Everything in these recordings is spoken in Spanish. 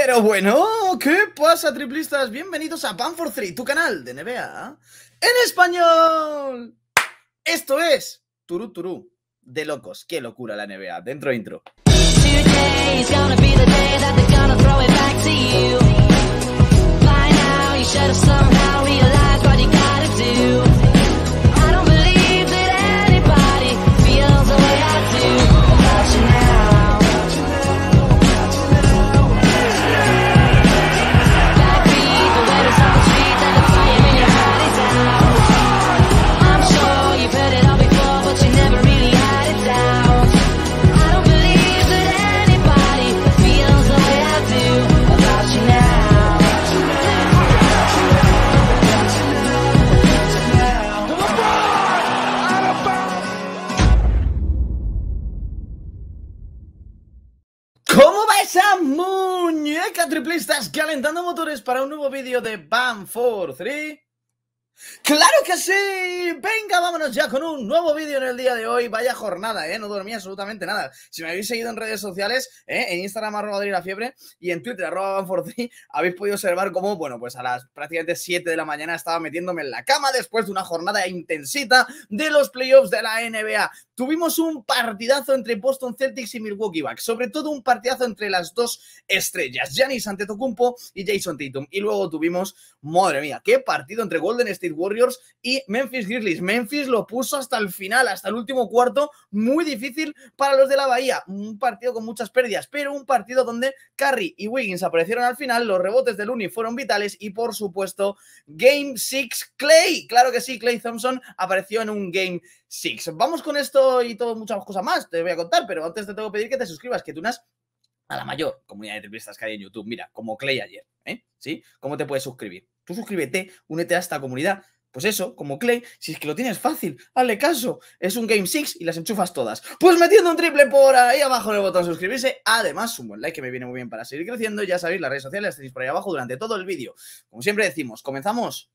Pero bueno, ¿qué pasa, triplistas? Bienvenidos a for 3, tu canal de NBA en español. Esto es Turu Turu de locos. Qué locura la NBA. Dentro intro. triplistas calentando motores para un nuevo vídeo de bam 4 3 Claro que sí, venga, vámonos ya con un nuevo vídeo en el día de hoy. Vaya jornada, ¿eh? No dormí absolutamente nada. Si me habéis seguido en redes sociales, ¿eh? en Instagram arroba la fiebre y en Twitter arroba habéis podido observar cómo, bueno, pues a las prácticamente 7 de la mañana estaba metiéndome en la cama después de una jornada intensita de los playoffs de la NBA. Tuvimos un partidazo entre Boston Celtics y Milwaukee Bucks, sobre todo un partidazo entre las dos estrellas, Giannis Antetokounmpo y Jason Tatum. Y luego tuvimos, madre mía, qué partido entre Golden State Warriors y Memphis Grizzlies. Memphis lo puso hasta el final, hasta el último cuarto, muy difícil para los de la Bahía. Un partido con muchas pérdidas, pero un partido donde Curry y Wiggins aparecieron al final, los rebotes del Uni fueron vitales y por supuesto Game 6 Clay. Claro que sí, Clay Thompson apareció en un Game 6. Vamos con esto y todo, muchas cosas más, te voy a contar, pero antes te tengo que pedir que te suscribas, que tú unas a la mayor comunidad de entrevistas que hay en YouTube. Mira, como Clay ayer, ¿eh? ¿Sí? ¿Cómo te puedes suscribir? Tú suscríbete, únete a esta comunidad. Pues eso, como Clay, si es que lo tienes fácil, hazle caso. Es un Game 6 y las enchufas todas. Pues metiendo un triple por ahí abajo en el botón suscribirse. Además, un buen like que me viene muy bien para seguir creciendo. Ya sabéis, las redes sociales las tenéis por ahí abajo durante todo el vídeo. Como siempre decimos, comenzamos.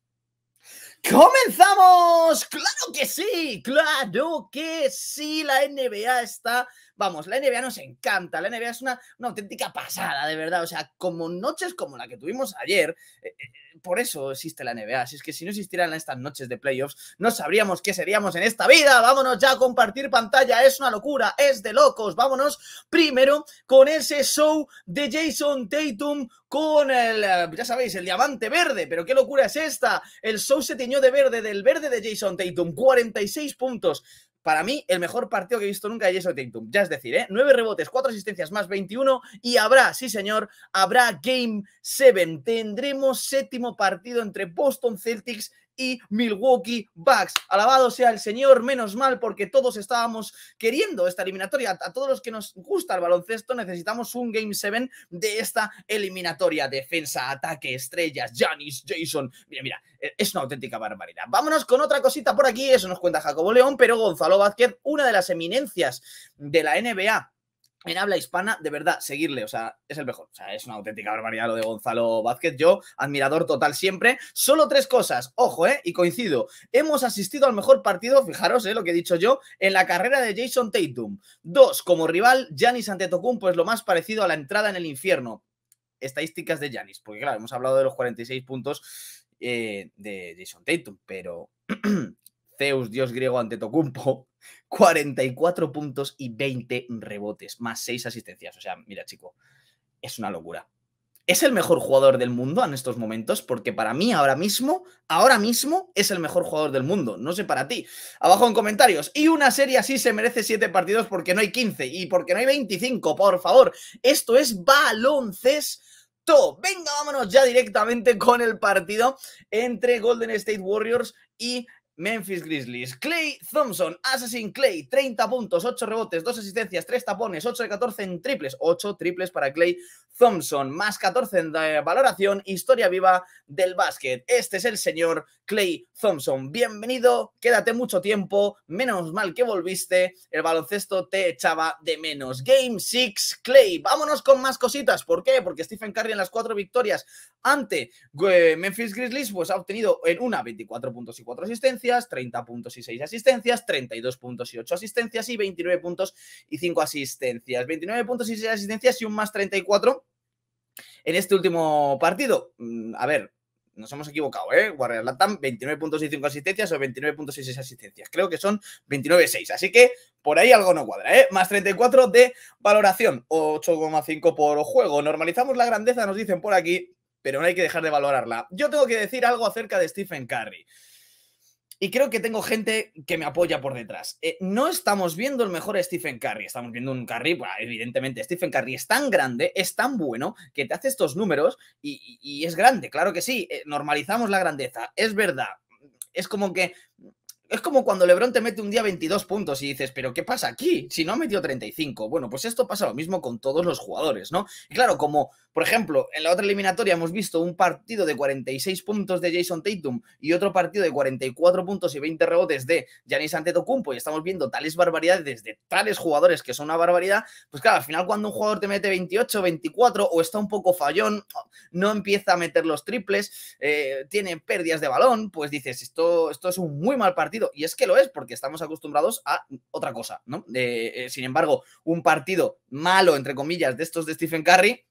¡Comenzamos! ¡Claro que sí! ¡Claro que sí! La NBA está. Vamos, la NBA nos encanta. La NBA es una, auténtica pasada, de verdad. O sea, como noches como la que tuvimos ayer, eh, eh, eh, por eso existe la NBA. Si es que si no existieran estas noches de playoffs, no sabríamos qué seríamos en esta vida. Vámonos ya a compartir pantalla. Es una locura, es de locos. Vámonos primero con ese show de Jason Tatum con el, eh, ya sabéis, el diamante verde. Pero qué locura es esta. El show se tiñó de verde, del verde de Jason Tatum. 46 puntos. Para mí, el mejor partido que he visto nunca de Jason Tatum. Ya es decir, ¿eh? 9 rebotes, 4 asistencias más 21. Y habrá, sí señor, habrá Game 7. Tendremos séptimo partido entre Boston Celtics y Milwaukee Bucks. Alabado sea el Señor, menos mal, porque todos estábamos queriendo esta eliminatoria. A todos los que nos gusta el baloncesto necesitamos un Game 7 de esta eliminatoria. Defensa, ataque, estrellas, Janis, Jason. Mira, mira, e, es una auténtica barbaridad. Vámonos con otra cosita por aquí, eso nos cuenta Jacobo León, pero Gonzalo Vázquez, una de las eminencias de la NBA en habla hispana, de verdad, seguirle, o sea, es el mejor. O sea, es una auténtica barbaridad lo de Gonzalo Vázquez. Yo, admirador total siempre. Solo tres cosas, ojo, ¿eh? Y coincido. Hemos asistido al mejor partido, fijaros, ¿eh? Lo que he dicho yo, en la carrera de Jason Tatum. Dos, como rival, Giannis Antetokounmpo es lo más parecido a la entrada en el infierno. Estadísticas de Giannis, porque claro, hemos hablado de los 46 puntos eh, de Jason Tatum, pero Zeus, dios griego ante Tocumpo, 44 puntos y 20 rebotes, más 6 asistencias. O sea, mira, chico, es una locura. Es el mejor jugador del mundo en estos momentos, porque para mí ahora mismo, ahora mismo es el mejor jugador del mundo. No sé para ti. Abajo en comentarios. Y una serie así se merece 7 partidos porque no hay 15 y porque no hay 25, por favor. Esto es baloncesto. Venga, vámonos ya directamente con el partido entre Golden State Warriors y Memphis Grizzlies. Clay Thompson, Assassin Clay, 30 puntos, 8 rebotes, 2 asistencias, 3 tapones, 8 de 14 en triples, 8 triples para Clay Thompson, más 14 en eh, valoración, historia viva del básquet. Este es el señor Clay Thompson. Bienvenido, quédate mucho tiempo, menos mal que volviste, el baloncesto te echaba de menos. Game 6, Clay. Vámonos con más cositas. ¿Por qué? Porque Stephen Curry en las cuatro victorias ante eh, Memphis Grizzlies pues ha obtenido en una 24 puntos y 4 asistencias, 30 puntos y 6 asistencias, 32 puntos y 8 asistencias y 29 puntos y 5 asistencias. 29 puntos y 6 asistencias y un más 34 en este último partido. Mm, a ver, nos hemos equivocado, ¿eh? Warrior Latam, 29.65 asistencias o 29.66 asistencias. Creo que son 29.6. Así que por ahí algo no cuadra, ¿eh? Más 34 de valoración, 8,5 por juego. Normalizamos la grandeza, nos dicen por aquí, pero no hay que dejar de valorarla. Yo tengo que decir algo acerca de Stephen Curry. Y creo que tengo gente que me apoya por detrás. Eh, no estamos viendo el mejor Stephen Curry. Estamos viendo un Curry, evidentemente, Stephen Curry es tan grande, es tan bueno, que te hace estos números y, es grande, claro que sí. Eh, normalizamos la grandeza, es verdad. Es como que es como cuando Lebron te mete un día 22 puntos y dices, pero ¿qué pasa aquí? Si no ha metido 35. Bueno, pues esto pasa lo mismo con todos los jugadores, ¿no? Y claro, como, por ejemplo, en la otra eliminatoria hemos visto un partido de 46 puntos de Jason Tatum y otro partido de 44 puntos y 20 rebotes de Giannis Antetokounmpo y estamos viendo tales barbaridades de tales jugadores que son una barbaridad, pues claro, al final cuando un jugador te mete 28, 24 o está un poco fallón, no empieza a meter los triples, eh, tiene pérdidas de balón, pues dices, esto, esto es un muy mal partido y es que lo es, porque estamos acostumbrados a otra cosa, ¿no? Eh, eh, sin embargo, un partido malo, entre comillas, de estos de Stephen Curry,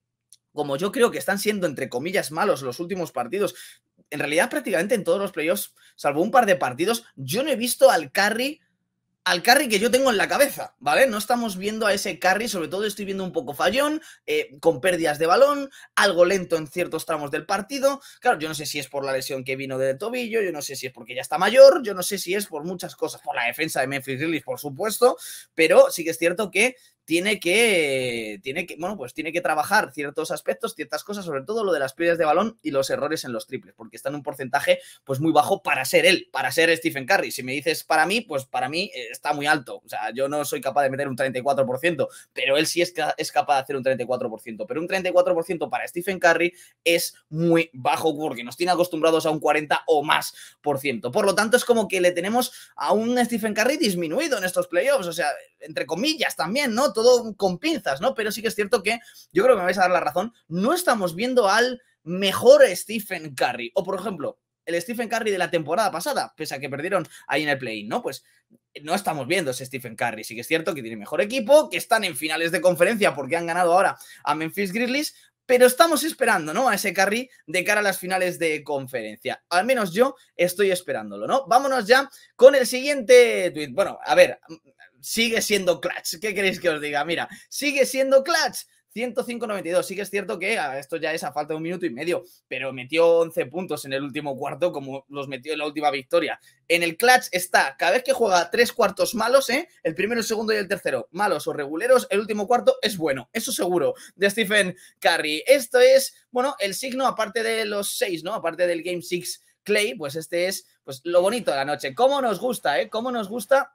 como yo creo que están siendo, entre comillas, malos los últimos partidos, en realidad prácticamente en todos los playoffs, salvo un par de partidos, yo no he visto al Curry al carry que yo tengo en la cabeza, ¿vale? No estamos viendo a ese carry, sobre todo estoy viendo un poco fallón, eh, con pérdidas de balón, algo lento en ciertos tramos del partido. Claro, yo no sé si es por la lesión que vino de tobillo, yo no sé si es porque ya está mayor, yo no sé si es por muchas cosas, por la defensa de Memphis Grizzlies, por supuesto, pero sí que es cierto que tiene que, tiene que, bueno, pues tiene que trabajar ciertos aspectos, ciertas cosas, sobre todo lo de las pérdidas de balón y los errores en los triples, porque está en un porcentaje pues muy bajo para ser él, para ser Stephen Curry. Si me dices para mí, pues para mí eh, está muy alto. O sea, yo no soy capaz de meter un 34%, pero él sí es, capaz de hacer un 34%. Pero un 34% para Stephen Curry es muy bajo porque nos tiene acostumbrados a un 40 o más por ciento. Por lo tanto, es como que le tenemos a un Stephen Curry disminuido en estos playoffs. O sea, entre comillas también, ¿no? Todo con pinzas, ¿no? Pero sí que es cierto que yo creo que me vais a dar la razón, no estamos viendo al mejor Stephen Curry. O por ejemplo, el Stephen Curry de la temporada pasada, pese a que perdieron ahí en el play, ¿no? Pues no estamos viendo ese Stephen Curry. Sí que es cierto que tiene mejor equipo, que están en finales de conferencia porque han ganado ahora a Memphis Grizzlies, pero estamos esperando, ¿no? A ese Curry de cara a las finales de conferencia. Al menos yo estoy esperándolo, ¿no? Vámonos ya con el siguiente tweet. Bueno, a ver, sigue siendo clutch. ¿Qué queréis que os diga? Mira, sigue siendo clutch. 10592. 92 Sí que es cierto que ah, esto ya es a falta de un minuto y medio, pero metió 11 puntos en el último cuarto, como los metió en la última victoria. En el clutch está, cada vez que juega tres cuartos malos, ¿eh? el primero, el segundo y el tercero, malos o reguleros, el último cuarto es bueno, eso seguro, de Stephen Curry. Esto es, bueno, el signo, aparte de los seis, ¿no? Aparte del Game 6 Clay, pues este es pues, lo bonito de la noche. ¿Cómo nos gusta, eh? ¿Cómo nos gusta?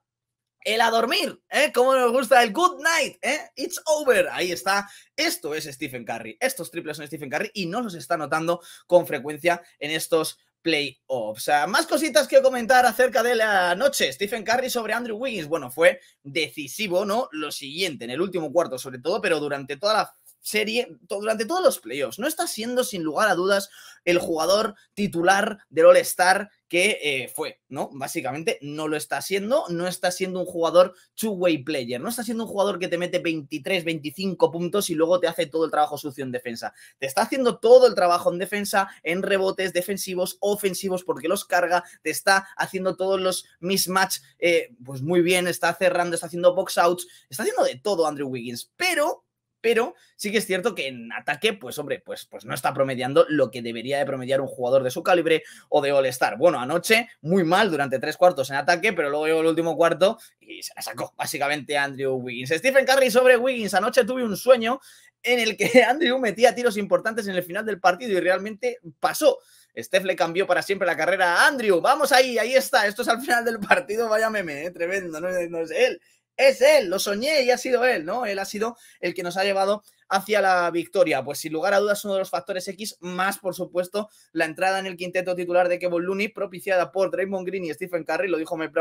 el a dormir, ¿eh? Como nos gusta el good night, ¿eh? It's over. Ahí está. Esto es Stephen Curry. Estos triples son Stephen Curry y no los está notando con frecuencia en estos playoffs. Más cositas que comentar acerca de la noche. Stephen Curry sobre Andrew Wiggins. Bueno, fue decisivo, ¿no? Lo siguiente, en el último cuarto sobre todo, pero durante toda la serie, durante todos los playoffs. No está siendo, sin lugar a dudas, el jugador titular del All-Star que eh, fue, ¿no? Básicamente no lo está haciendo. no está siendo un jugador two-way player, no está siendo un jugador que te mete 23, 25 puntos y luego te hace todo el trabajo sucio en defensa. Te está haciendo todo el trabajo en defensa, en rebotes defensivos, ofensivos, porque los carga, te está haciendo todos los mismatch, eh, pues muy bien, está cerrando, está haciendo box outs, está haciendo de todo Andrew Wiggins, pero pero sí que es cierto que en ataque, pues hombre, pues, pues no está promediando lo que debería de promediar un jugador de su calibre o de All-Star. Bueno, anoche muy mal durante tres cuartos en ataque, pero luego llegó el último cuarto y se la sacó básicamente Andrew Wiggins. Stephen Curry sobre Wiggins. Anoche tuve un sueño en el que Andrew metía tiros importantes en el final del partido y realmente pasó. Steph le cambió para siempre la carrera a Andrew. Vamos ahí, ahí está. Esto es al final del partido. Vaya meme, ¿eh? tremendo. No, no es él es él, lo soñé y ha sido él, ¿no? Él ha sido el que nos ha llevado hacia la victoria. Pues sin lugar a dudas uno de los factores X, más por supuesto la entrada en el quinteto titular de Kevin Looney, propiciada por Draymond Green y Stephen Curry, lo dijo me eh,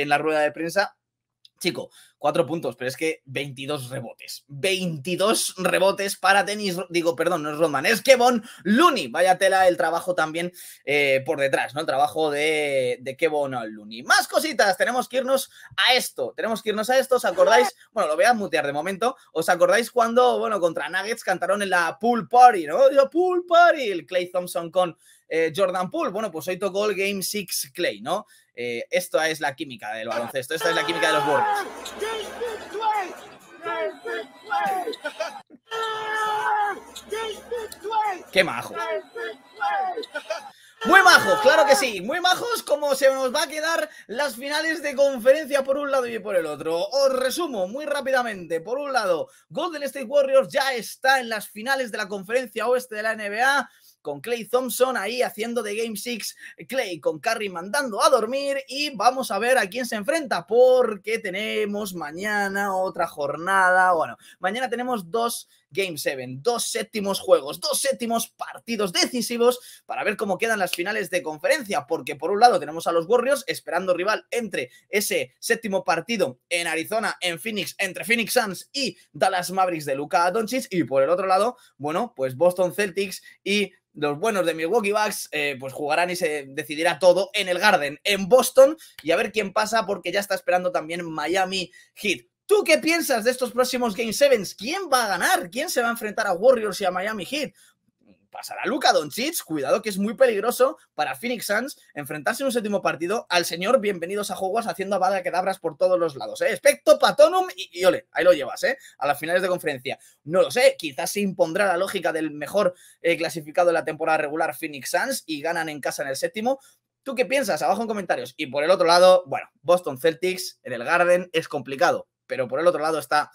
en la rueda de prensa. Chico, cuatro puntos, pero es que 22 rebotes. 22 rebotes para tenis. Digo, perdón, no es Rodman, es Kevon Looney. Vaya tela el trabajo también eh, por detrás, ¿no? El trabajo de, Kevon Looney. Más cositas, tenemos que irnos a esto. Tenemos que irnos a esto. ¿Os acordáis? Bueno, lo voy a mutear de momento. ¿Os acordáis cuando, bueno, contra Nuggets cantaron en la Pool Party, ¿no? La Pool Party, el Clay Thompson con eh, Jordan Poole. Bueno, pues hoy tocó el Game 6 Clay, ¿no? Eh, esto es la química del baloncesto, esta es la química de los Warriors. ¡Qué majos! Muy majos, claro que sí, muy majos como se nos va a quedar las finales de conferencia por un lado y por el otro. Os resumo muy rápidamente. Por un lado, Golden State Warriors ya está en las finales de la conferencia oeste de la NBA con Clay Thompson ahí haciendo de Game 6, Clay con Curry mandando a dormir y vamos a ver a quién se enfrenta porque tenemos mañana otra jornada, bueno, mañana tenemos dos Game 7. Dos séptimos juegos, dos séptimos partidos decisivos para ver cómo quedan las finales de conferencia, porque por un lado tenemos a los Warriors esperando rival entre ese séptimo partido en Arizona, en Phoenix, entre Phoenix Suns y Dallas Mavericks de Luca Doncic, y por el otro lado, bueno, pues Boston Celtics y los buenos de Milwaukee Bucks eh, pues jugarán y se decidirá todo en el Garden, en Boston, y a ver quién pasa porque ya está esperando también Miami Heat. ¿Tú qué piensas de estos próximos Game Sevens? ¿Quién va a ganar? ¿Quién se va a enfrentar a Warriors y a Miami Heat? Pasará Luca Doncic, cuidado que es muy peligroso para Phoenix Suns enfrentarse en un séptimo partido al señor Bienvenidos a Juegos haciendo bala que dabras por todos los lados. ¿eh? Especto Patonum y, ole, ahí lo llevas, ¿eh? a las finales de conferencia. No lo sé, quizás se impondrá la lógica del mejor eh, clasificado de la temporada regular Phoenix Suns y ganan en casa en el séptimo, ¿Tú qué piensas? Abajo en comentarios. Y por el otro lado, bueno, Boston Celtics en el Garden es complicado pero por el otro lado está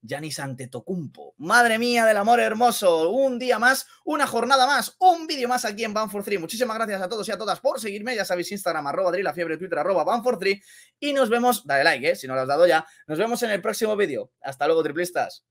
Yanis Antetokounmpo. Madre mía del amor hermoso, un día más, una jornada más, un vídeo más aquí en ban 3. Muchísimas gracias a todos y a todas por seguirme, ya sabéis Instagram, arroba Adri, la fiebre, Twitter, arroba Van for y nos vemos, dale like, eh, si no lo has dado ya, nos vemos en el próximo vídeo. Hasta luego, triplistas.